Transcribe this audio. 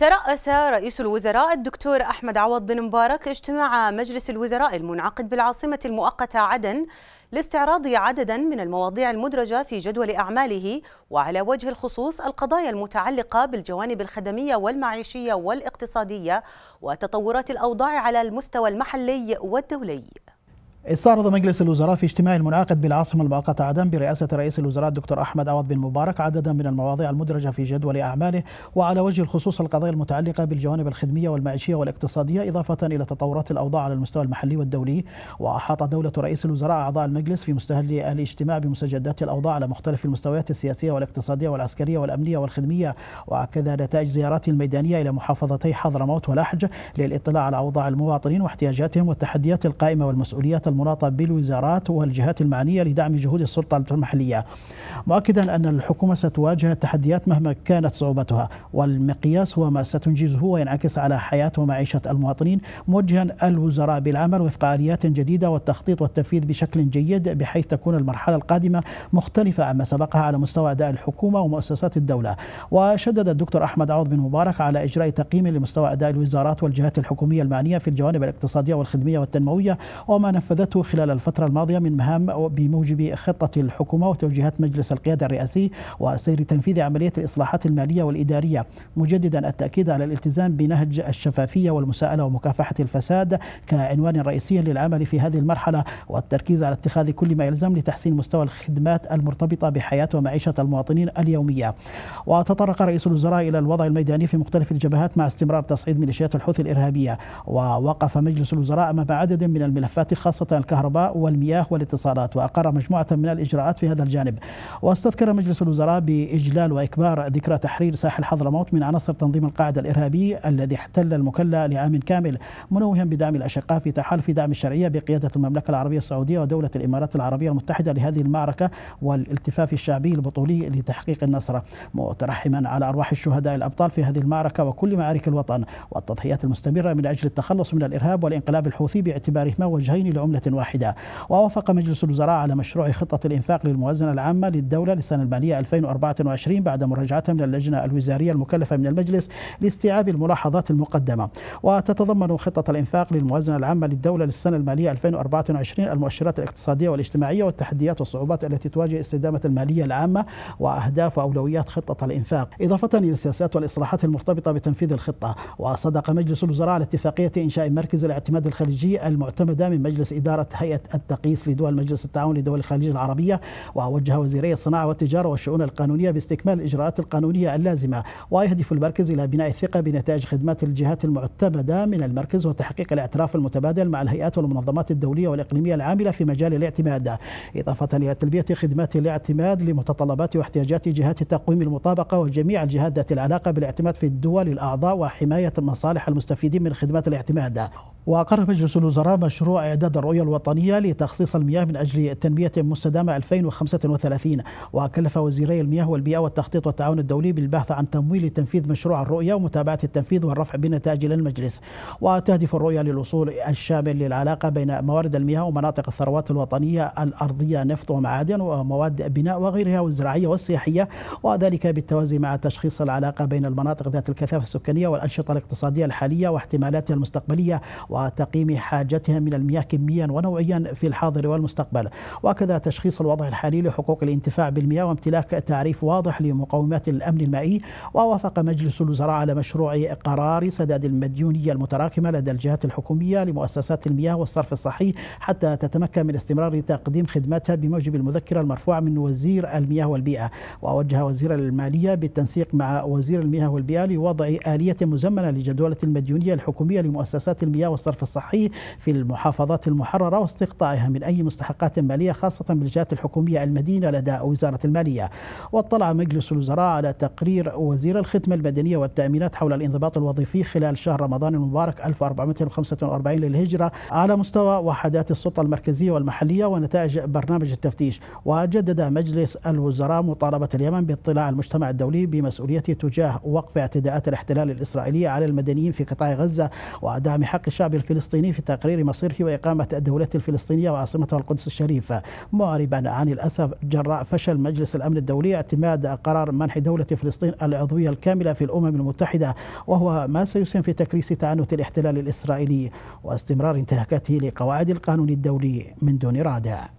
ترأس رئيس الوزراء الدكتور أحمد عوض بن مبارك اجتماع مجلس الوزراء المنعقد بالعاصمة المؤقتة عدن لاستعراض عددا من المواضيع المدرجة في جدول أعماله وعلى وجه الخصوص القضايا المتعلقة بالجوانب الخدمية والمعيشية والاقتصادية وتطورات الأوضاع على المستوى المحلي والدولي استعرض مجلس الوزراء في اجتماع المنعقد بالعاصمة الباقة عدن برئاسة رئيس الوزراء الدكتور أحمد عوض بن مبارك عددا من المواضيع المدرجة في جدول أعماله وعلى وجه الخصوص القضايا المتعلقة بالجوانب الخدمية والمعيشية والاقتصادية إضافة إلى تطورات الأوضاع على المستوى المحلي والدولي وأحاط دولة رئيس الوزراء أعضاء المجلس في مستهل الاجتماع بمستجدات الأوضاع على مختلف المستويات السياسية والاقتصادية والعسكرية والأمنية والخدمية واكد نتائج زياراته الميدانية إلى محافظتي حضرموت ولحج للاطلاع على أوضاع المواطنين واحتياجاتهم والتحديات القائمة والمسؤوليات المناطة بالوزارات والجهات المعنية لدعم جهود السلطة المحلية مؤكدا أن الحكومة ستواجه التحديات مهما كانت صعوبتها والمقياس هو ما ستنجزه وينعكس على حياة ومعيشة المواطنين موجها الوزراء بالعمل وفق آليات جديدة والتخطيط والتنفيذ بشكل جيد بحيث تكون المرحلة القادمة مختلفة عما سبقها على مستوى أداء الحكومة ومؤسسات الدولة وشدد الدكتور أحمد عوض بن مبارك على إجراء تقييم لمستوى أداء الوزارات والجهات الحكومية المعنية في الجوانب الاقتصادية والخدمية والتنموية وما نفذ قادته خلال الفترة الماضية من مهام بموجب خطة الحكومة وتوجيهات مجلس القيادة الرئاسي وسير تنفيذ عملية الإصلاحات المالية والإدارية مجددا التأكيد على الالتزام بنهج الشفافية والمساءلة ومكافحة الفساد كعنوان رئيسي للعمل في هذه المرحلة والتركيز على اتخاذ كل ما يلزم لتحسين مستوى الخدمات المرتبطة بحياة ومعيشة المواطنين اليومية وتطرق رئيس الوزراء إلى الوضع الميداني في مختلف الجبهات مع استمرار تصعيد ميليشيات الحوثي الإرهابية ووقف مجلس الوزراء أمام عدد من الملفات خاصة خاصة الكهرباء والمياه والاتصالات وأقر مجموعة من الإجراءات في هذا الجانب واستذكر مجلس الوزراء بإجلال وإكبار ذكرى تحرير ساحل حضرموت من عناصر تنظيم القاعدة الإرهابي الذي احتل المكلا لعام كامل منوها بدعم الأشقاء في تحالف دعم الشرعية بقيادة المملكة العربية السعودية ودولة الإمارات العربية المتحدة لهذه المعركة والالتفاف الشعبي البطولي لتحقيق النصرة مترحما على أرواح الشهداء الأبطال في هذه المعركة وكل معارك الوطن والتضحيات المستمرة من أجل التخلص من الإرهاب والانقلاب الحوثي باعتبارهما وجهين لعملة واحدة ووافق مجلس الوزراء على مشروع خطة الإنفاق للموازنة العامة للدولة للسنة المالية 2024 بعد مراجعة من اللجنة الوزارية المكلفة من المجلس لاستيعاب الملاحظات المقدمة وتتضمن خطة الإنفاق للموازنة العامة للدولة للسنة المالية 2024 المؤشرات الاقتصادية والاجتماعية والتحديات والصعوبات التي تواجه استدامة المالية العامة وأهداف وأولويات خطة الإنفاق إضافة إلى السياسات والإصلاحات المرتبطة بتنفيذ الخطة وصدق مجلس الوزراء على اتفاقية إنشاء مركز الاعتماد الخليجي المعتمدة من مجلس إدارة إدارة هيئة التقييس لدول مجلس التعاون لدول الخليج العربية ووجه وزيري الصناعة والتجارة والشؤون القانونية باستكمال الإجراءات القانونية اللازمة ويهدف المركز إلى بناء الثقة بنتائج خدمات الجهات المعتمدة من المركز وتحقيق الاعتراف المتبادل مع الهيئات والمنظمات الدولية والإقليمية العاملة في مجال الاعتماد إضافة إلى تلبية خدمات الاعتماد لمتطلبات واحتياجات جهات تقويم المطابقة وجميع الجهات ذات العلاقة بالاعتماد في الدول الأعضاء وحماية مصالح المستفيدين من خدمات الاعتماد وأقر مجلس الوزراء مشروع إعداد الرؤية الرؤية الوطنية لتخصيص المياه من أجل تنمية مستدامة 2035 وكلف وزيري المياه والبيئة والتخطيط والتعاون الدولي بالبحث عن تمويل تنفيذ مشروع الرؤية ومتابعة التنفيذ والرفع بالنتائج للمجلس وتهدف الرؤية للوصول الشامل للعلاقة بين موارد المياه ومناطق الثروات الوطنية الأرضية نفط ومعادن ومواد بناء وغيرها والزراعية والسياحية وذلك بالتوازي مع تشخيص العلاقة بين المناطق ذات الكثافة السكانية والأنشطة الاقتصادية الحالية واحتمالاتها المستقبلية وتقييم حاجتها من المياه كمية ونوعيا في الحاضر والمستقبل وكذا تشخيص الوضع الحالي لحقوق الانتفاع بالمياه وامتلاك تعريف واضح لمقومات الأمن المائي ووافق مجلس الوزراء على مشروع قرار سداد المديونية المتراكمة لدى الجهات الحكومية لمؤسسات المياه والصرف الصحي حتى تتمكن من استمرار تقديم خدماتها بموجب المذكرة المرفوعة من وزير المياه والبيئة ووجه وزير المالية بالتنسيق مع وزير المياه والبيئة لوضع آلية مزمنة لجدولة المديونية الحكومية لمؤسسات المياه والصرف الصحي في المحافظات المحافظة المحررة واستقطاعها من أي مستحقات مالية خاصة بالجهات الحكومية المدينة لدى وزارة المالية واطلع مجلس الوزراء على تقرير وزير الخدمة المدنية والتأمينات حول الانضباط الوظيفي خلال شهر رمضان المبارك 1445 للهجرة على مستوى وحدات السلطة المركزية والمحلية ونتائج برنامج التفتيش وجدد مجلس الوزراء مطالبة اليمن باطلاع المجتمع الدولي بمسؤوليته تجاه وقف اعتداءات الاحتلال الإسرائيلي على المدنيين في قطاع غزة ودعم حق الشعب الفلسطيني في تقرير مصيره وإقامة الدولة الفلسطينية وعاصمتها القدس الشريفة معربا عن الأسف جراء فشل مجلس الأمن الدولي اعتماد قرار منح دولة فلسطين العضوية الكاملة في الأمم المتحدة وهو ما سيسهم في تكريس تعنت الاحتلال الإسرائيلي واستمرار انتهاكاته لقواعد القانون الدولي من دون رادع